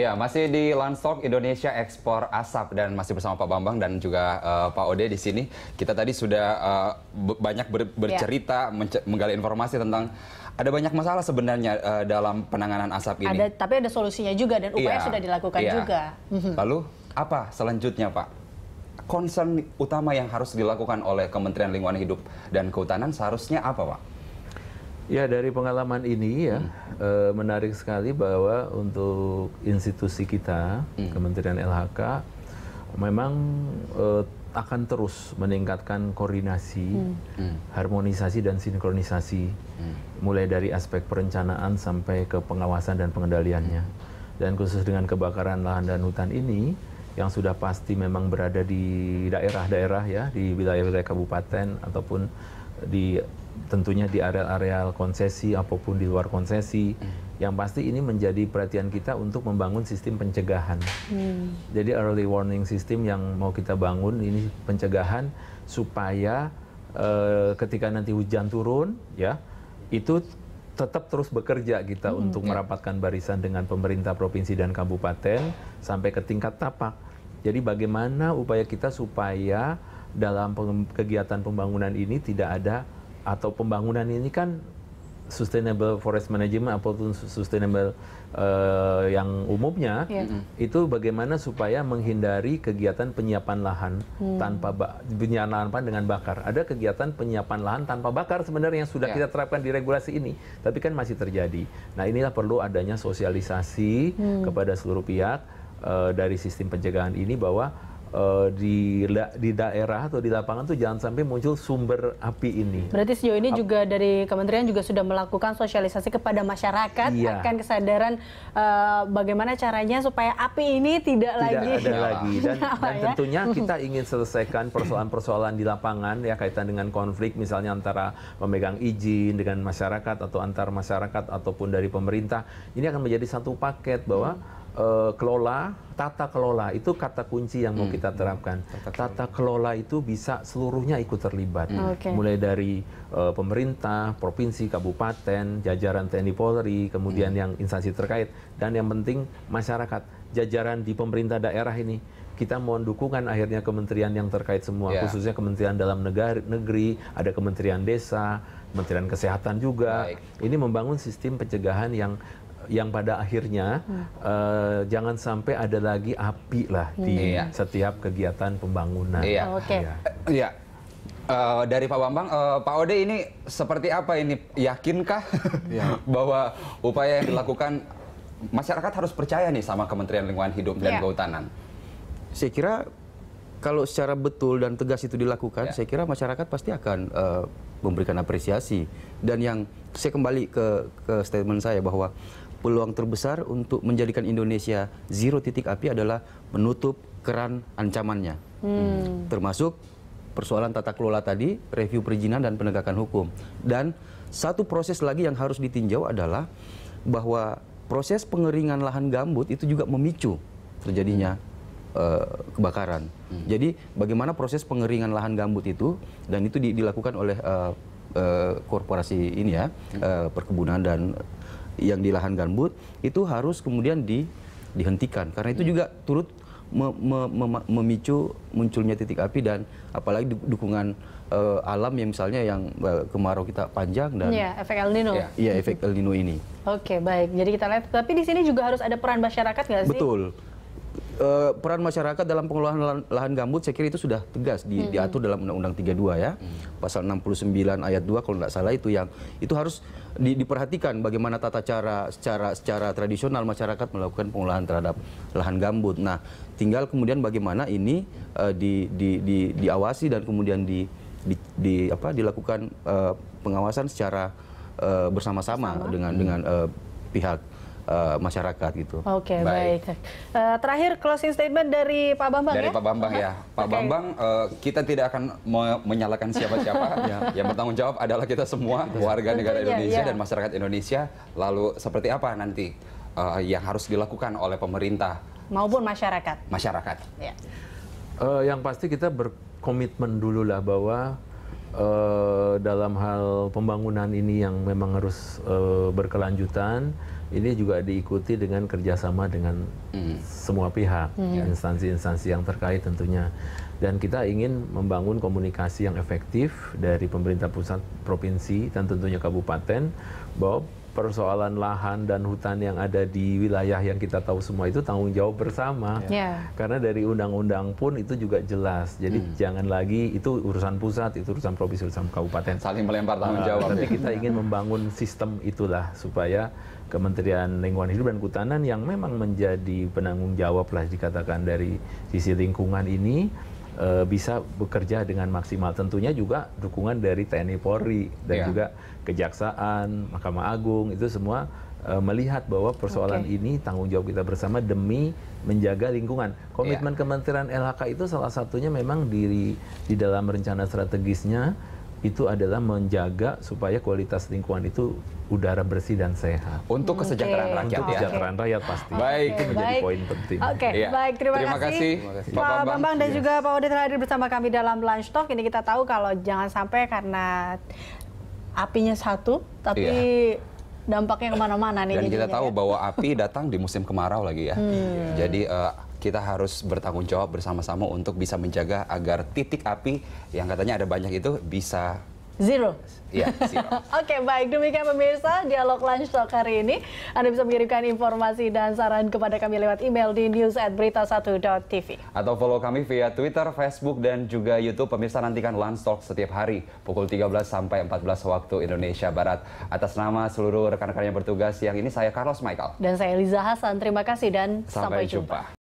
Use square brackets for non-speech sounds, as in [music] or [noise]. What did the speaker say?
Ya, masih di Landstock Indonesia Ekspor Asap dan masih bersama Pak Bambang dan juga uh, Pak Ode di sini. Kita tadi sudah uh, banyak ber ya. bercerita, yeah. menggali informasi tentang ada banyak masalah sebenarnya uh, dalam penanganan asap ini. Ada, tapi ada solusinya juga dan upaya yeah. sudah dilakukan yeah. juga. Mhm. Lalu apa selanjutnya, Pak? Concern utama yang harus dilakukan oleh Kementerian Lingkungan Hidup dan Kehutanan seharusnya apa, Pak? Ya dari pengalaman ini ya hmm. e, menarik sekali bahwa untuk institusi kita hmm. Kementerian LHK memang e, akan terus meningkatkan koordinasi, hmm. hmm. harmonisasi dan sinkronisasi hmm. mulai dari aspek perencanaan sampai ke pengawasan dan pengendaliannya. Hmm. Dan khusus dengan kebakaran lahan dan hutan ini yang sudah pasti memang berada di daerah-daerah ya di wilayah-wilayah kabupaten ataupun di tentunya di areal-areal konsesi apapun di luar konsesi hmm. yang pasti ini menjadi perhatian kita untuk membangun sistem pencegahan hmm. jadi early warning system yang mau kita bangun ini pencegahan supaya eh, ketika nanti hujan turun ya itu tetap terus bekerja kita hmm, untuk merapatkan barisan dengan pemerintah provinsi dan kabupaten sampai ke tingkat tapak. Jadi bagaimana upaya kita supaya dalam kegiatan pembangunan ini tidak ada atau pembangunan ini kan sustainable forest management ataupun sustainable uh, yang umumnya yeah. itu bagaimana supaya menghindari kegiatan penyiapan lahan hmm. tanpa penyiapan lahan dengan bakar. Ada kegiatan penyiapan lahan tanpa bakar sebenarnya yang sudah yeah. kita terapkan di regulasi ini, tapi kan masih terjadi. Nah, inilah perlu adanya sosialisasi hmm. kepada seluruh pihak uh, dari sistem pencegahan ini bahwa Eh, di di daerah atau di lapangan tuh jangan sampai muncul sumber api ini. Berarti sejauh ini juga dari kementerian juga sudah melakukan sosialisasi kepada masyarakat iya. akan kesadaran uh, bagaimana caranya supaya api ini tidak, tidak lagi ada [laughs] lagi dan, nah, dan ya? tentunya [laughs] kita ingin selesaikan persoalan-persoalan di lapangan ya kaitan dengan konflik misalnya antara pemegang izin dengan masyarakat atau antar masyarakat ataupun dari pemerintah ini akan menjadi satu paket bahwa hmm Eh, kelola, tata kelola itu kata kunci yang mau hmm. kita terapkan. Tata kelola. itu bisa seluruhnya ikut terlibat, hmm. okay. mulai dari uh, pemerintah, provinsi, kabupaten, jajaran TNI Polri, kemudian hmm. yang instansi terkait, dan yang penting masyarakat, jajaran di pemerintah daerah ini kita mohon dukungan akhirnya kementerian yang terkait semua, yeah. khususnya kementerian dalam negari, negeri, ada kementerian desa, kementerian kesehatan juga. Baik. Ini membangun sistem pencegahan yang yang pada akhirnya hmm. uh, jangan sampai ada lagi api lah hmm. di iya. setiap kegiatan pembangunan. Iya. Oh, Oke. Okay. Iya. Uh, dari Pak Bambang, uh, Pak Ode ini seperti apa ini? Yakinkah [laughs] ya. [laughs] bahwa upaya yang dilakukan masyarakat harus percaya nih sama Kementerian Lingkungan Hidup dan ya. Kehutanan? Saya kira kalau secara betul dan tegas itu dilakukan, ya. saya kira masyarakat pasti akan uh, memberikan apresiasi. Dan yang saya kembali ke, ke statement saya bahwa peluang terbesar untuk menjadikan Indonesia zero titik api adalah menutup keran ancamannya. Hmm. Termasuk persoalan tata kelola tadi, review perizinan dan penegakan hukum. Dan satu proses lagi yang harus ditinjau adalah bahwa proses pengeringan lahan gambut itu juga memicu terjadinya hmm. uh, kebakaran. Hmm. Jadi bagaimana proses pengeringan lahan gambut itu dan itu di, dilakukan oleh uh, korporasi ini ya, hmm. perkebunan dan yang di lahan gambut itu harus kemudian di, dihentikan karena itu iya. juga turut me, me, me, memicu munculnya titik api dan apalagi dukungan uh, alam yang misalnya yang uh, kemarau kita panjang dan ya, efek El Nino. Ya, iya, efek El Nino ini. Oke, okay, baik. Jadi kita lihat tapi di sini juga harus ada peran masyarakat nggak sih? Betul uh, peran masyarakat dalam pengelolaan lahan, lahan gambut saya kira itu sudah tegas di, hmm. diatur dalam Undang-Undang 32 ya. Hmm. Pasal 69 ayat 2 kalau tidak salah itu yang itu harus di, diperhatikan bagaimana tata cara secara secara tradisional masyarakat melakukan pengolahan terhadap lahan gambut. Nah, tinggal kemudian bagaimana ini uh, di, di, di, diawasi dan kemudian di, di, di apa dilakukan uh, pengawasan secara uh, bersama-sama dengan dengan uh, pihak uh, masyarakat gitu. Oke okay, baik. baik. Uh, terakhir closing statement dari Pak Bambang dari ya. Dari Pak Bambang ya. Pak okay. Bambang uh, kita tidak akan me menyalahkan siapa-siapa. [laughs] ya. Yang bertanggung jawab adalah kita semua warga negara iya, Indonesia ya. dan masyarakat Indonesia. Lalu seperti apa nanti uh, yang harus dilakukan oleh pemerintah maupun masyarakat. Masyarakat. Ya. Uh, yang pasti kita berkomitmen dulu lah bahwa uh, dalam hal pembangunan ini yang memang harus uh, berkelanjutan ini juga diikuti dengan kerjasama dengan hmm. semua pihak, hmm. Ya. instansi-instansi hmm. yang terkait tentunya. Dan kita ingin membangun komunikasi yang efektif dari pemerintah pusat, provinsi, dan tentunya kabupaten, bahwa persoalan lahan dan hutan yang ada di wilayah yang kita tahu semua itu tanggung jawab bersama. Yeah. Ya. Karena dari undang-undang pun itu juga jelas. Jadi hmm. jangan lagi itu urusan pusat, itu urusan provinsi, urusan kabupaten. Saling melempar tanggung jawab. Tapi ya. kita ya. ingin membangun sistem itulah supaya Kementerian Lingkungan Hidup dan Kehutanan yang memang menjadi penanggung jawab lah dikatakan dari sisi lingkungan ini uh, bisa bekerja dengan maksimal. Tentunya juga dukungan dari TNI Polri dan yeah. juga Kejaksaan, Mahkamah Agung itu semua uh, melihat bahwa persoalan okay. ini tanggung jawab kita bersama demi menjaga lingkungan. Komitmen yeah. Kementerian LHK itu salah satunya memang di di dalam rencana strategisnya itu adalah menjaga supaya kualitas lingkungan itu udara bersih dan sehat. Untuk kesejahteraan rakyat Untuk okay. Ya. kesejahteraan rakyat pasti. Baik, itu menjadi baik. poin penting. Oke, okay. Iya. yeah. baik. Terima, terima kasih, kasih Pak Bambang, Bambang dan yes. juga Pak Odi telah bersama kami dalam Lunch Talk. Ini kita tahu kalau jangan sampai karena apinya satu, tapi yeah dampaknya kemana-mana nih. Dan kita tahu ya. bahwa api datang di musim kemarau lagi ya. Hmm. Jadi uh, kita harus bertanggung jawab bersama-sama untuk bisa menjaga agar titik api yang katanya ada banyak itu bisa Zero. Ya, [laughs] zero. Oke, okay, baik. Demikian pemirsa, dialog lunch talk hari ini. Anda bisa mengirimkan informasi dan saran kepada kami lewat email di news newsberita tv Atau follow kami via Twitter, Facebook, dan juga Youtube. Pemirsa, nantikan lunch talk setiap hari pukul 13 sampai 14 waktu Indonesia Barat. Atas nama seluruh rekan-rekan yang bertugas, yang ini saya Carlos Michael. Dan saya Eliza Hasan. Terima kasih dan sampai, sampai jumpa. jumpa.